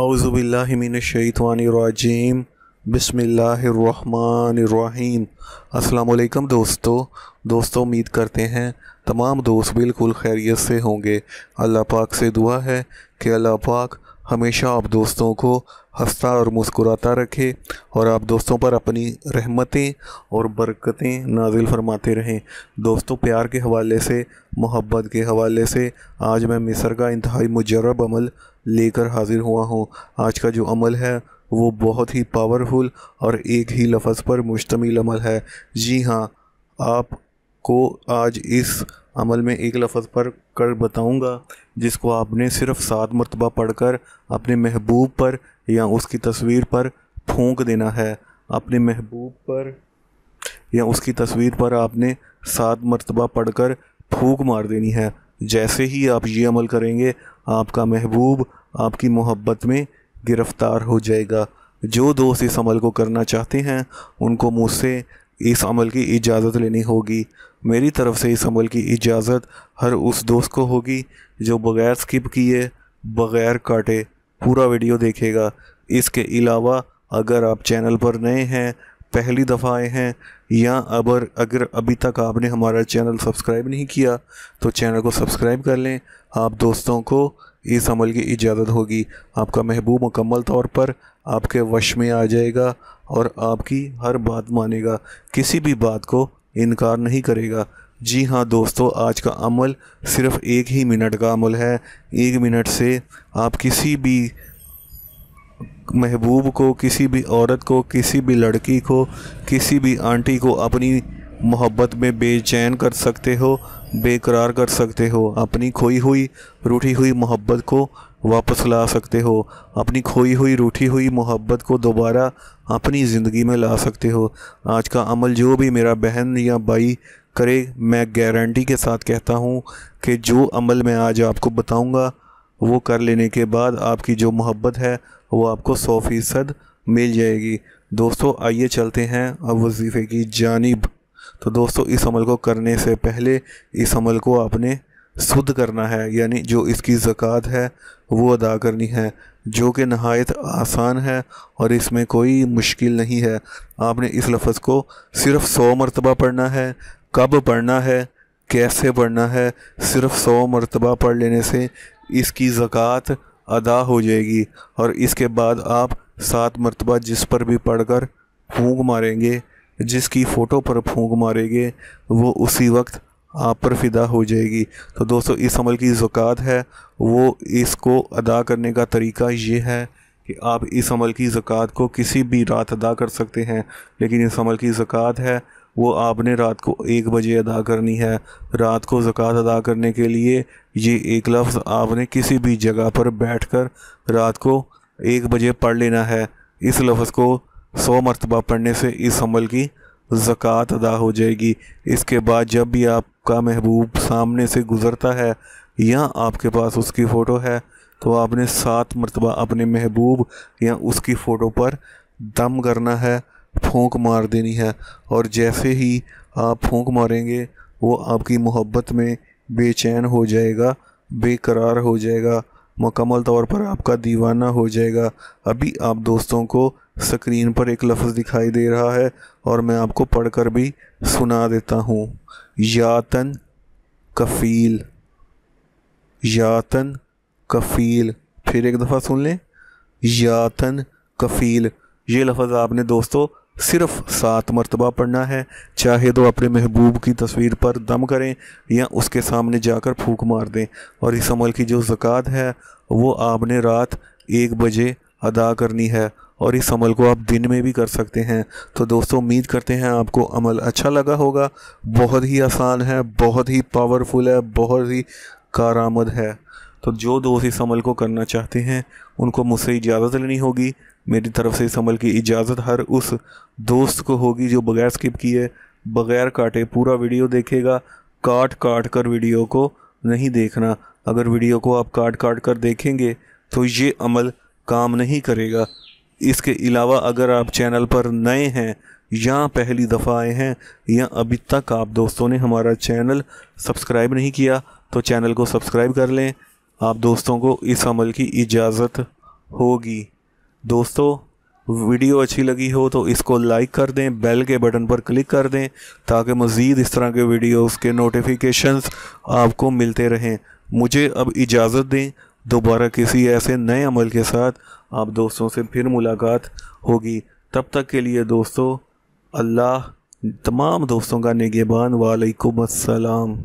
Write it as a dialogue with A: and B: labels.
A: अवज़ुबिल्लिमिनशैतवानरजीम बसमीम अल्लाम दोस्तों दोस्तों उम्मीद करते हैं तमाम दोस्त बिल्कुल खैरियत से होंगे अल्लाह पाक से दुआ है कि अल्लाह पाक हमेशा आप दोस्तों को हंसता और मुस्कुराता रखे और आप दोस्तों पर अपनी रहमतें और बरकतें नाजिल फरमाते रहें दोस्तों प्यार के हवाले से मोहब्बत के हवाले से आज मैं मिसर का इंतहाई मुजरब अमल लेकर हाजिर हुआ हूँ आज का जो अमल है वो बहुत ही पावरफुल और एक ही लफ्ज़ पर मुश्तमिल अमल है जी हाँ आपको आज इस अमल में एक लफ्ज़ पर कर बताऊंगा जिसको आपने सिर्फ सात मरतबा पढ़कर अपने महबूब पर या उसकी तस्वीर पर फूंक देना है अपने महबूब पर या उसकी तस्वीर पर आपने सात मरतबा पढ़कर फूंक मार देनी है जैसे ही आप ये अमल करेंगे आपका महबूब आपकी मोहब्बत में गिरफ़्तार हो जाएगा जो दोस्त इस अमल को करना चाहते हैं उनको मुझसे इस अमल की इजाज़त लेनी होगी मेरी तरफ़ से इस अमल की इजाज़त हर उस दोस्त को होगी जो बग़ैर स्किप किए बग़ैर काटे पूरा वीडियो देखेगा इसके अलावा अगर आप चैनल पर नए हैं पहली दफ़ा आए हैं या अबर अगर अभी तक आपने हमारा चैनल सब्सक्राइब नहीं किया तो चैनल को सब्सक्राइब कर लें आप दोस्तों को इस अमल की इजाज़त होगी आपका महबूब मुकम्मल तौर पर आपके वश में आ जाएगा और आपकी हर बात मानेगा किसी भी बात को इनकार नहीं करेगा जी हाँ दोस्तों आज का अमल सिर्फ एक ही मिनट का अमल है एक मिनट से आप किसी भी महबूब को किसी भी औरत को किसी भी लड़की को किसी भी आंटी को अपनी मोहब्बत में बेचैन कर सकते हो बेकरार कर सकते हो अपनी खोई हुई रूठी हुई मोहब्बत को वापस ला सकते हो अपनी खोई हुई रूठी हुई मोहब्बत को दोबारा अपनी ज़िंदगी में ला सकते हो आज का अमल जो भी मेरा बहन या भाई करे मैं गारंटी के साथ कहता हूँ कि जो अमल मैं आज आपको बताऊँगा वो कर लेने के बाद आपकी जो मोहब्बत है वो आपको सौ फ़ीसद मिल जाएगी दोस्तों आइए चलते हैं अब वजीफ़े की जानब तो दोस्तों इस अमल को करने से पहले इस अमल को आपने शुद्ध करना है यानी जो इसकी ज़क़़त है वो अदा करनी है जो कि नहायत आसान है और इसमें कोई मुश्किल नहीं है आपने इस लफ्ज़ को सिर्फ़ सौ मरतबा पढ़ना है कब पढ़ना है कैसे पढ़ना है सिर्फ़ सौ मरतबा पढ़ लेने से इसकी ज़क़़त अदा हो जाएगी और इसके बाद आप सात मरतबा जिस पर भी पढ़ कर फूँक मारेंगे जिसकी फ़ोटो पर फूंक मारेंगे वो उसी वक्त आप पर फ़िदा हो जाएगी तो दोस्तों इस अमल की ज़क़़त है वो इसको अदा करने का तरीका ये है कि आप इस अमल की ज़क़़त को किसी भी रात अदा कर सकते हैं लेकिन इस अमल की ज़क़़त है वो आपने रात को एक बजे अदा करनी है रात को ज़क़़त अदा करने के लिए ये एक लफ्ज़ आपने किसी भी जगह पर बैठ कर रात को एक बजे पढ़ लेना है इस लफ्ज़ को सौ मरतबा पढ़ने से इस अमल की ज़क़़त अदा हो जाएगी इसके बाद जब भी आप का महबूब सामने से गुज़रता है या आपके पास उसकी फ़ोटो है तो आपने सात मरतबा अपने महबूब या उसकी फ़ोटो पर दम करना है फूंक मार देनी है और जैसे ही आप फूंक मारेंगे वो आपकी मोहब्बत में बेचैन हो जाएगा बेकरार हो जाएगा मुकम्मल तौर पर आपका दीवाना हो जाएगा अभी आप दोस्तों को स्क्रीन पर एक लफ्ज़ दिखाई दे रहा है और मैं आपको पढ़कर भी सुना देता हूँ यातन कफ़ील यातन कफ़ील फिर एक दफ़ा सुन लें यातन कफ़ील ये लफ्ज़ आपने दोस्तों सिर्फ सात मरतबा पढ़ना है चाहे तो अपने महबूब की तस्वीर पर दम करें या उसके सामने जाकर फूक मार दें और इस अमल की जो ज़क़़त है वो आपने रात एक बजे अदा करनी है और इस अमल को आप दिन में भी कर सकते हैं तो दोस्तों उम्मीद करते हैं आपको अमल अच्छा लगा होगा बहुत ही आसान है बहुत ही पावरफुल है बहुत ही कारामद है तो जो दोस्त इस अमल को करना चाहते हैं उनको मुझसे इजाज़त लेनी होगी मेरी तरफ से इस अमल की इजाज़त हर उस दोस्त को होगी जो बगैर स्किप किए बगैर काटे पूरा वीडियो देखेगा काट काट कर वीडियो को नहीं देखना अगर वीडियो को आप काट काट कर देखेंगे तो ये अमल काम नहीं करेगा इसके अलावा अगर आप चैनल पर नए हैं या पहली दफ़ा आए हैं या अभी तक आप दोस्तों ने हमारा चैनल सब्सक्राइब नहीं किया तो चैनल को सब्सक्राइब कर लें आप दोस्तों को इस अमल की इजाज़त होगी दोस्तों वीडियो अच्छी लगी हो तो इसको लाइक कर दें बेल के बटन पर क्लिक कर दें ताकि मज़ीद इस तरह के वीडियोस के नोटिफिकेशंस आपको मिलते रहें मुझे अब इजाज़त दें दोबारा किसी ऐसे नए अमल के साथ आप दोस्तों से फिर मुलाकात होगी तब तक के लिए दोस्तों अल्लाह तमाम दोस्तों का निगेबान वालेकुम अस्सलाम